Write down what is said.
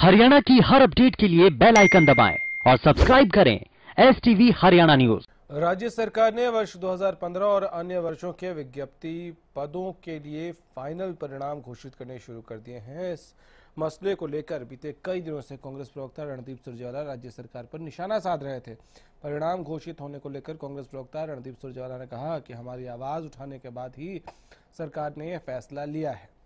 हरियाणा की हर अपडेट के लिए बेल आइकन दबाएं और सब्सक्राइब करें एस टीवी हरियाणा न्यूज राज्य सरकार ने वर्ष 2015 और अन्य वर्षों के विज्ञप्ति पदों के लिए फाइनल परिणाम घोषित करने शुरू कर दिए हैं इस मसले को लेकर बीते कई दिनों से कांग्रेस प्रवक्ता रणदीप सुरजेवाला राज्य सरकार पर निशाना साध रहे थे परिणाम घोषित होने को लेकर कांग्रेस प्रवक्ता रणदीप सुरजेवाला ने कहा कि हमारी आवाज उठाने के बाद ही सरकार ने यह फैसला लिया है